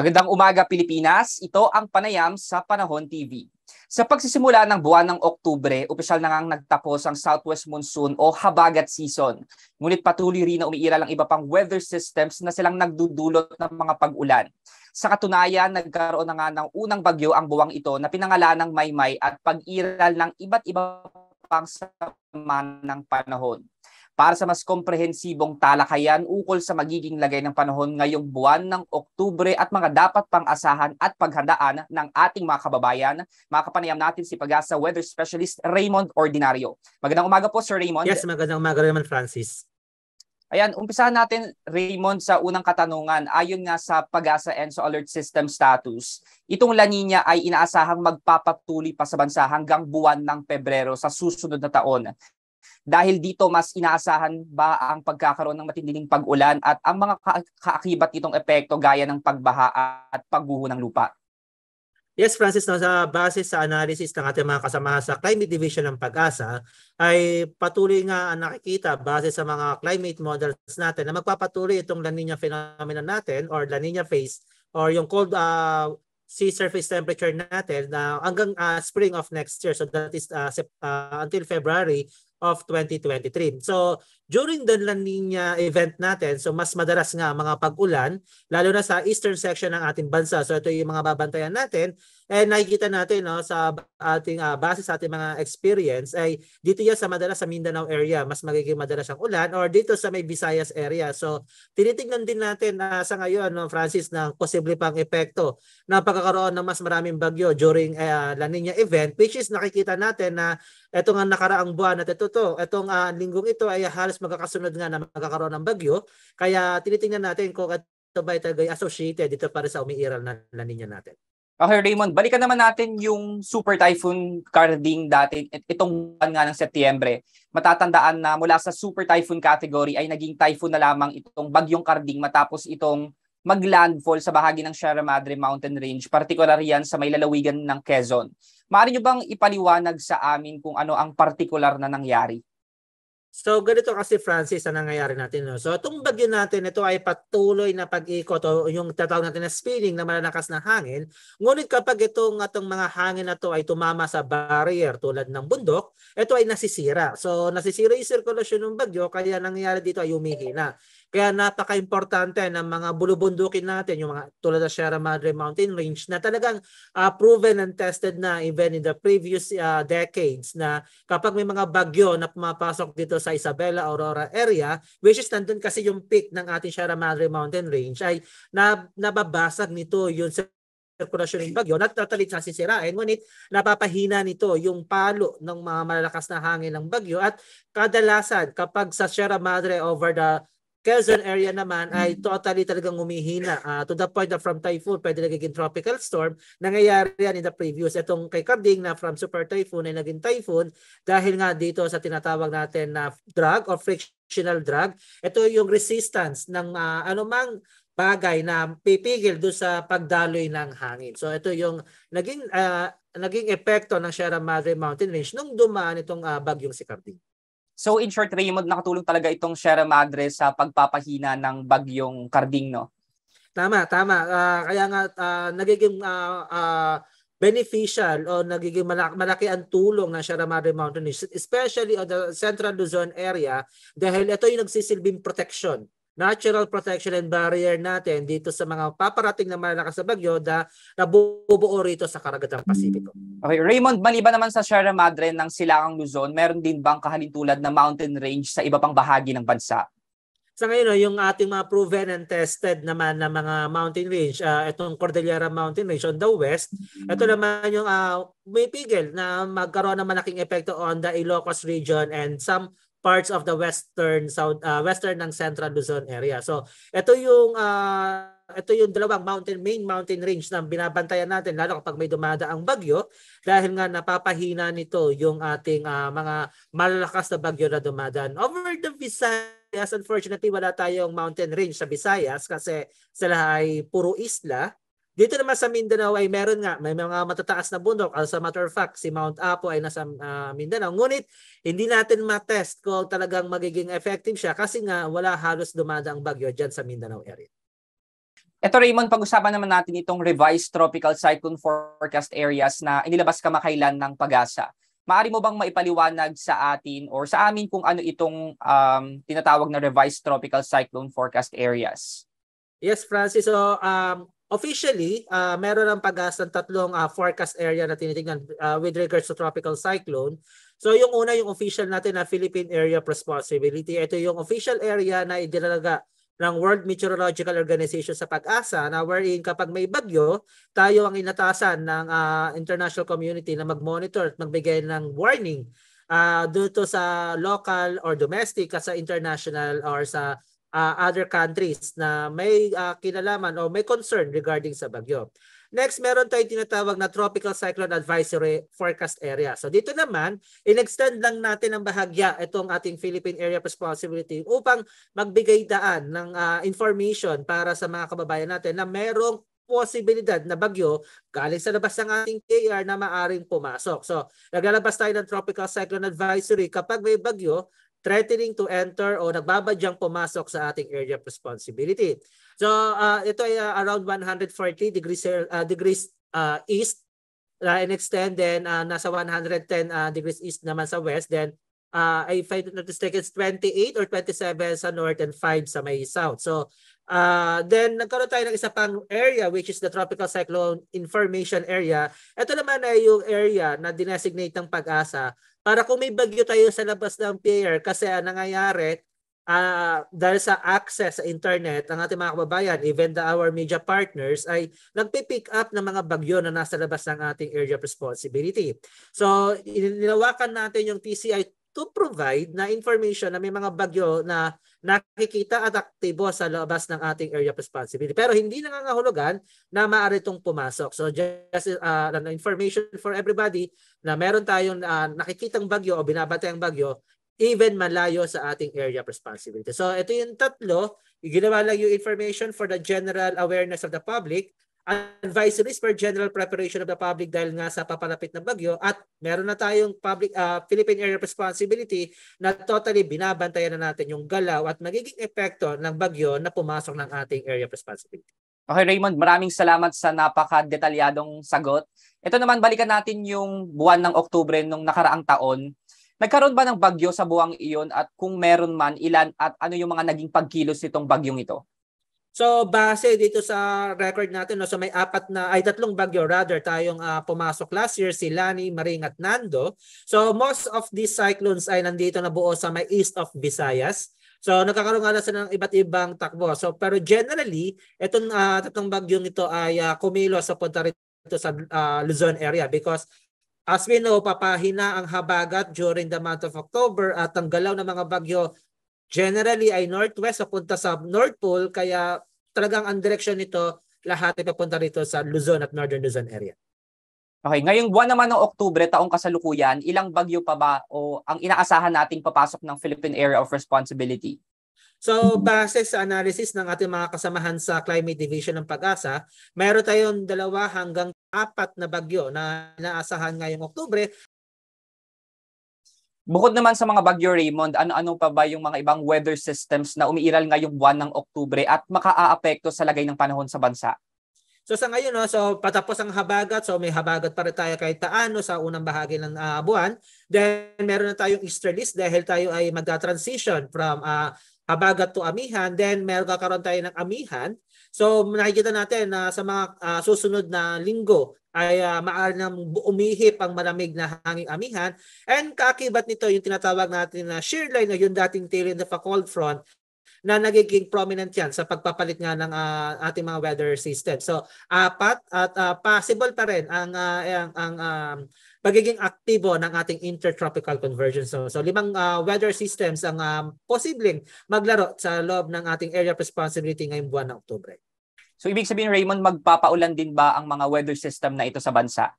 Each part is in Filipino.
Magandang umaga Pilipinas, ito ang panayam sa Panahon TV. Sa pagsisimula ng buwan ng Oktubre, opisyal na ngang nagtapos ang southwest monsoon o habagat season. Ngunit patuloy rin na umiiral ang iba pang weather systems na silang nagdudulot ng mga pag-ulan. Sa katunayan, nagkaroon na nga ng unang bagyo ang buwang ito na pinangalan ng Maymay at pag-iral ng iba't iba pang sama ng panahon para sa mas komprehensibong talakayan ukol sa magiging lagay ng panahon ngayong buwan ng Oktubre at mga dapat pang asahan at paghandaan ng ating mga kababayan. Makapanayam natin si Pagasa Weather Specialist Raymond Ordinario. Magandang umaga po Sir Raymond. Yes, magandang umaga naman Francis. Ayan, umpisahan natin Raymond sa unang katanungan. Ayon nga sa Pagasa ENSO Alert System status, itong La Nina ay inaasahang magpapatuloy pa sa bansa hanggang buwan ng Pebrero sa susunod na taon. Dahil dito mas inaasahan ba ang pagkakaroon ng matinding pag-ulan at ang mga ka- kaakibat nitong epekto gaya ng pagbaha at pagguho ng lupa? Yes, Francis, no, sa base sa analysis ng ating mga kasama sa Climate Division ng Pag-asa, ay patuloy nga ang nakikita base sa mga climate models natin na magpapatuloy itong La Nina phenomenon natin or La Nina phase or yung cold uh, sea surface temperature natin na hanggang uh, spring of next year. So that is uh, uh, until February of 2023. So during the La Nina event natin, so mas madalas nga mga pag-ulan, lalo na sa eastern section ng ating bansa. So ito yung mga babantayan natin. And nakikita natin no, sa ating uh, base sa ating mga experience ay dito yan sa madalas sa Mindanao area, mas magiging madalas ang ulan or dito sa may Visayas area. So tinitingnan din natin uh, sa ngayon, no, Francis, ng posible pang epekto na pagkakaroon ng mas maraming bagyo during uh, La Nina event which is nakikita natin na itong nakaraang buwan at ito to, itong uh, linggong ito ay halos magkakasunod nga na magkakaroon ng bagyo. Kaya tinitingnan natin kung ito ba ito associated dito para sa umiiral na La Nina natin. Okay, Raymond, balikan naman natin yung Super Typhoon Carding dati itong buwan nga ng Setyembre. Matatandaan na mula sa Super Typhoon category ay naging typhoon na lamang itong bagyong Carding matapos itong maglandfall sa bahagi ng Sierra Madre Mountain Range, partikular yan sa may lalawigan ng Quezon. Maaari nyo bang ipaliwanag sa amin kung ano ang partikular na nangyari? So ganito kasi Francis ang nangyayari natin. No? So itong bagyo natin, ito ay patuloy na pag-ikot o yung tatawag natin na spinning na malalakas na hangin. Ngunit kapag itong atong mga hangin na to ay tumama sa barrier tulad ng bundok, ito ay nasisira. So nasisira yung sirkulasyon ng bagyo kaya nangyayari dito ay humihina. Kaya napaka-importante ng mga bulubundukin natin, yung mga tulad ng Sierra Madre Mountain Range na talagang uh, proven and tested na even in the previous uh, decades na kapag may mga bagyo na pumapasok dito sa Isabela, Aurora area, which is nandun kasi yung peak ng ating Sierra Madre Mountain Range, ay na, nababasag nito yung sirkulasyon ng bagyo, natatali sa sisirain, ngunit napapahina nito yung palo ng mga malalakas na hangin ng bagyo at kadalasan kapag sa Sierra Madre over the Quezon area naman ay mm-hmm. totally talagang humihina uh, to the point of from typhoon pwede nagiging tropical storm. Nangyayari yan in the previous. Itong kay Carding na from super typhoon ay naging typhoon dahil nga dito sa tinatawag natin na drag or frictional drag. Ito yung resistance ng uh, anumang bagay na pipigil do sa pagdaloy ng hangin. So ito yung naging uh, naging epekto ng Sierra Madre Mountain Range nung dumaan itong uh, bagyong si Carding. So in short, Raymond, nakatulong talaga itong Sierra Madre sa pagpapahina ng bagyong karding, no? Tama, tama. Uh, kaya nga uh, nagiging uh, uh, beneficial o nagiging malaki, malaki ang tulong ng Sierra Madre Mountain especially on the Central Luzon area dahil ito yung nagsisilbing protection natural protection and barrier natin dito sa mga paparating na malalakas na bagyo na nabubuo rito sa karagatang Pasipiko. Okay, Raymond, maliba naman sa Sierra Madre ng Silangang Luzon, meron din bang kahalintulad na mountain range sa iba pang bahagi ng bansa? Sa ngayon, yung ating mga proven and tested naman na mga mountain range, uh, itong Cordillera Mountain Range on the west, ito naman yung uh, may pigil na magkaroon ng malaking epekto on the Ilocos region and some parts of the western south uh, western ng Central Luzon area. So, ito yung uh, ito yung dalawang mountain main mountain range na binabantayan natin lalo kapag may dumadaang bagyo dahil nga napapahina nito yung ating uh, mga malalakas na bagyo na dumadaan. Over the Visayas, unfortunately, wala tayong mountain range sa Visayas kasi sila ay puro isla dito naman sa Mindanao ay meron nga, may mga matataas na bundok. As a matter of fact, si Mount Apo ay nasa uh, Mindanao. Ngunit hindi natin matest kung talagang magiging effective siya kasi nga wala halos dumadaang bagyo dyan sa Mindanao area. Ito Raymond, pag-usapan naman natin itong revised tropical cyclone forecast areas na inilabas kamakailan ng PAGASA. Maari mo bang maipaliwanag sa atin or sa amin kung ano itong um, tinatawag na revised tropical cyclone forecast areas? Yes, Francis. So, um, Officially, uh, meron ng pag-asa ng tatlong uh, forecast area na tinitingnan uh, with regards to tropical cyclone. So yung una, yung official natin na Philippine Area Responsibility. Ito yung official area na idinalaga ng World Meteorological Organization sa pag-asa na wherein kapag may bagyo, tayo ang inatasan ng uh, international community na mag-monitor at magbigay ng warning uh, dito sa local or domestic at sa international or sa uh, other countries na may uh, kinalaman o may concern regarding sa bagyo. Next, meron tayong tinatawag na Tropical Cyclone Advisory Forecast Area. So dito naman, inextend lang natin ng bahagya itong ating Philippine Area Responsibility upang magbigay daan ng uh, information para sa mga kababayan natin na merong posibilidad na bagyo galing sa labas ng ating KR na maaring pumasok. So, naglalabas tayo ng tropical cyclone advisory kapag may bagyo threatening to enter o nagbabadyang pumasok sa ating area of responsibility. So uh, ito ay uh, around 140 degrees uh, degrees uh, east uh, and extend then uh, nasa 110 uh, degrees east naman sa west then uh, if I not mistaken, 28 or 27 sa north and 5 sa may south. So, uh, then nagkaroon tayo ng isa pang area which is the Tropical Cyclone Information Area. Ito naman ay yung area na dinesignate ng pag-asa para kung may bagyo tayo sa labas ng pier kasi ang nangyayari uh, dahil sa access sa internet ang ating mga kababayan even the our media partners ay nagpe-pick up ng mga bagyo na nasa labas ng ating area of responsibility. So nilawakan natin yung TCI to provide na information na may mga bagyo na nakikita at aktibo sa labas ng ating area of responsibility. Pero hindi nangangahulugan na maaari itong pumasok. So just uh, information for everybody na meron tayong uh, nakikitang bagyo o ang bagyo even malayo sa ating area of responsibility. So ito yung tatlo, ginawa lang yung information for the general awareness of the public advisories for general preparation of the public dahil nga sa papalapit na bagyo at meron na tayong public uh, Philippine Area Responsibility na totally binabantayan na natin yung galaw at magiging epekto ng bagyo na pumasok ng ating area of responsibility. Okay Raymond, maraming salamat sa napaka-detalyadong sagot. Ito naman balikan natin yung buwan ng Oktubre nung nakaraang taon. Nagkaroon ba ng bagyo sa buwang iyon at kung meron man ilan at ano yung mga naging pagkilos nitong bagyong ito? So base dito sa record natin no so may apat na ay tatlong bagyo rather tayong uh, pumasok last year si Lani, Maring at Nando. So most of these cyclones ay nandito na buo sa may east of Visayas. So nagkakaroon nga sa ng iba't ibang takbo. So pero generally itong uh, tatlong bagyo ito ay uh, ah, kumilos sa punta rito sa uh, Luzon area because As we know, papahina ang habagat during the month of October at ang galaw ng mga bagyo Generally ay northwest papunta sa North Pole kaya talagang ang direction nito lahat ay papunta rito sa Luzon at Northern Luzon area. Okay, ngayong buwan naman ng Oktubre, taong kasalukuyan, ilang bagyo pa ba o ang inaasahan nating papasok ng Philippine Area of Responsibility? So, base sa analysis ng ating mga kasamahan sa Climate Division ng Pag-asa, mayroon tayong dalawa hanggang apat na bagyo na inaasahan ngayong Oktubre Bukod naman sa mga bagyo Raymond, ano-ano pa ba yung mga ibang weather systems na umiiral ngayong buwan ng Oktubre at makaaapekto sa lagay ng panahon sa bansa? So sa ngayon, no, so patapos ang habagat, so may habagat pa rin tayo kahit taano sa unang bahagi ng uh, buwan. Then meron na tayong easterlies dahil tayo ay magta-transition from uh, habagat to amihan. Then meron kakaroon tayo ng amihan So nakikita natin na uh, sa mga uh, susunod na linggo ay uh, maaari nang umihip ang malamig na hangin amihan and kaakibat nito yung tinatawag natin na shear line o yung dating tail end of a cold front na nagiging prominent yan sa pagpapalit nga ng uh, ating mga weather system. So, apat at uh, possible pa rin ang uh, ang, ang um, pagiging aktibo ng ating intertropical convergence zone. So, limang uh, weather systems ang um, posibleng maglaro sa loob ng ating area of responsibility ngayong buwan ng Oktubre. So ibig sabihin Raymond, magpapaulan din ba ang mga weather system na ito sa bansa?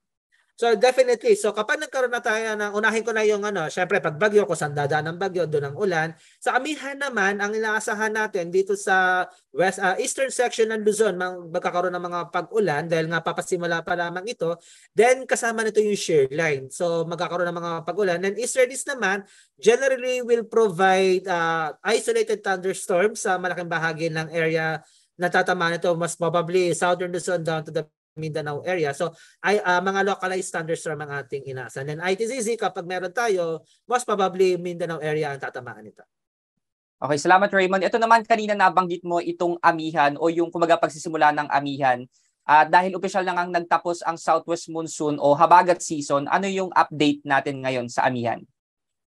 So definitely, so kapag nagkaroon na tayo ng, unahin ko na yung ano, syempre pag bagyo, ko saan dadaan ng bagyo, doon ang ulan. Sa amihan naman, ang inaasahan natin dito sa west, uh, eastern section ng Luzon, magkakaroon ng mga pag-ulan dahil nga papasimula pa lamang ito. Then kasama nito yung shear line. So magkakaroon ng mga pag-ulan. And easterlies naman, generally will provide uh, isolated thunderstorms sa malaking bahagi ng area na tatamaan ito. mas probably southern Luzon down to the Mindanao area. So ay uh, mga localized standards from ang ating inaasahan. Then ITCC kapag meron tayo, most probably Mindanao area ang tatamaan nito. Okay, salamat Raymond. Ito naman kanina nabanggit mo itong amihan o yung kumaga pagsisimula ng amihan. Uh, dahil opisyal na ngang nagtapos ang Southwest Monsoon o habagat season, ano yung update natin ngayon sa amihan?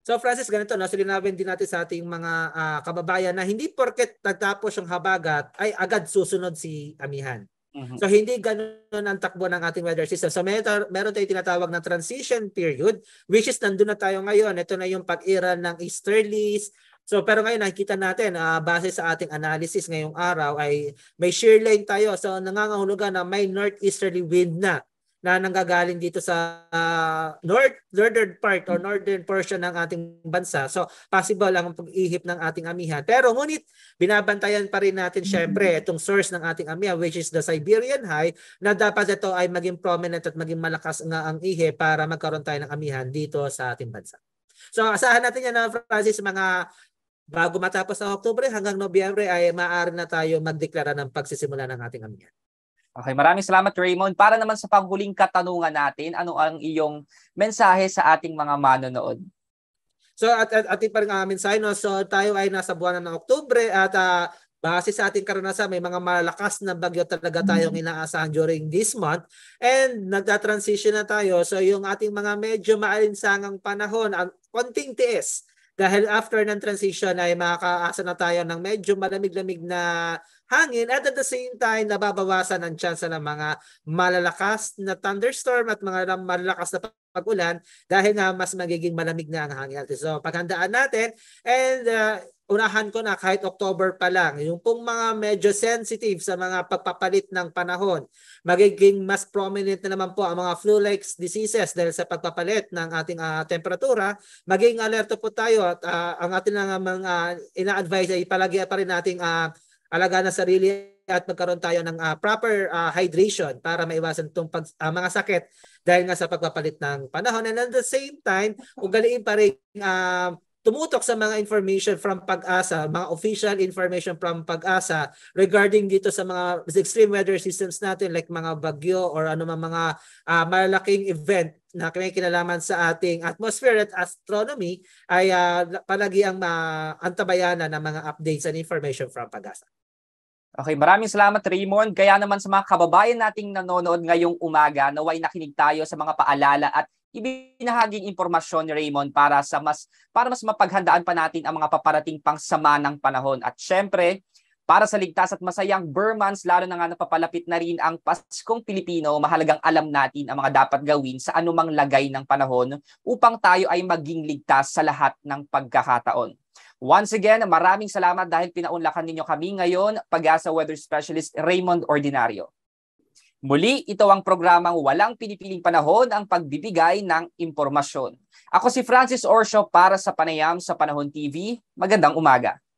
So Francis, ganito, na, no? silinawin din natin sa ating mga uh, kababayan na hindi porket nagtapos yung habagat ay agad susunod si amihan. Mm-hmm. So hindi ganoon ang takbo ng ating weather system. So meron, meron tayong tinatawag na transition period which is nandoon na tayo ngayon. Ito na yung pag-ira ng easterlies. So pero ngayon nakikita natin uh, base sa ating analysis ngayong araw ay may shear line tayo. So nangangahulugan na may northeasterly wind na na nanggagaling dito sa uh, north northern part or northern portion ng ating bansa. So possible ang pag-ihip ng ating amihan. Pero ngunit binabantayan pa rin natin syempre itong source ng ating amihan which is the Siberian High na dapat ito ay maging prominent at maging malakas nga ang ihi para magkaroon tayo ng amihan dito sa ating bansa. So asahan natin yan na ah, Francis mga bago matapos ang Oktubre hanggang Nobyembre ay maaari na tayo magdeklara ng pagsisimula ng ating amihan. Okay, maraming salamat Raymond. Para naman sa panghuling katanungan natin, ano ang iyong mensahe sa ating mga manonood? So at, at ating parang uh, mensahe no, so tayo ay nasa buwan ng Oktubre at uh, base sa ating karanasan may mga malakas na bagyo talaga mm-hmm. tayong inaasahan during this month and nagta-transition na tayo so yung ating mga medyo maalinsangang panahon ang konting tiis dahil after ng transition ay makakaasa na tayo ng medyo malamig-lamig na hangin at at the same time nababawasan ang tsansa ng mga malalakas na thunderstorm at mga malalakas na pag-ulan dahil nga mas magiging malamig na ang hangin. So paghandaan natin and uh, unahan ko na kahit October pa lang, yung pong mga medyo sensitive sa mga pagpapalit ng panahon, magiging mas prominent na naman po ang mga flu-like diseases dahil sa pagpapalit ng ating uh, temperatura, magiging alerto po tayo at uh, ang ating mga ina-advise ay palagi pa rin nating uh, alaga na sarili at magkaroon tayo ng uh, proper uh, hydration para maiwasan itong pag, uh, mga sakit dahil nga sa pagpapalit ng panahon. And at the same time, ugaliin pa rin uh, tumutok sa mga information from PAGASA, mga official information from PAGASA regarding dito sa mga extreme weather systems natin like mga bagyo or ano mga uh, malalaking event na may kinalaman sa ating atmosphere at astronomy ay uh, palagi ang uh, antabayanan ng mga updates and information from PAGASA. Okay, maraming salamat Raymond. Kaya naman sa mga kababayan nating nanonood ngayong umaga, naway nakinig tayo sa mga paalala at ibinahaging impormasyon ni Raymond para sa mas para mas mapaghandaan pa natin ang mga paparating pang sama ng panahon. At syempre, para sa ligtas at masayang Burmans, lalo na nga napapalapit na rin ang Paskong Pilipino, mahalagang alam natin ang mga dapat gawin sa anumang lagay ng panahon upang tayo ay maging ligtas sa lahat ng pagkakataon. Once again, maraming salamat dahil pinaunlakan ninyo kami ngayon, pag-asa weather specialist Raymond Ordinario. Muli, ito ang programang Walang Pinipiling Panahon, ang pagbibigay ng impormasyon. Ako si Francis Orsio para sa Panayam sa Panahon TV. Magandang umaga.